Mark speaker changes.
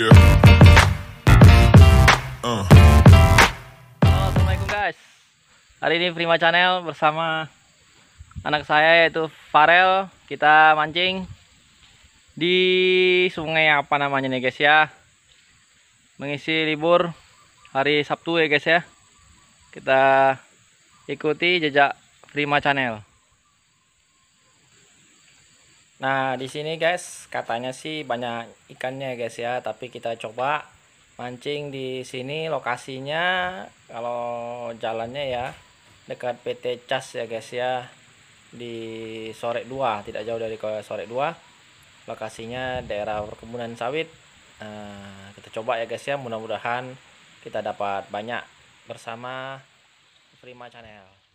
Speaker 1: Uh. assalamualaikum guys. Hari ini Prima Channel bersama anak saya yaitu Farel. Kita mancing di sungai apa namanya nih guys ya. Mengisi libur hari Sabtu ya guys ya. Kita ikuti jejak Prima Channel. Nah, di sini guys, katanya sih banyak ikannya guys ya, tapi kita coba mancing di sini lokasinya kalau jalannya ya dekat PT Cas ya guys ya. Di Sore 2, tidak jauh dari Sore 2. Lokasinya daerah perkebunan sawit. Nah, kita coba ya guys ya, mudah-mudahan kita dapat banyak bersama
Speaker 2: Prima Channel.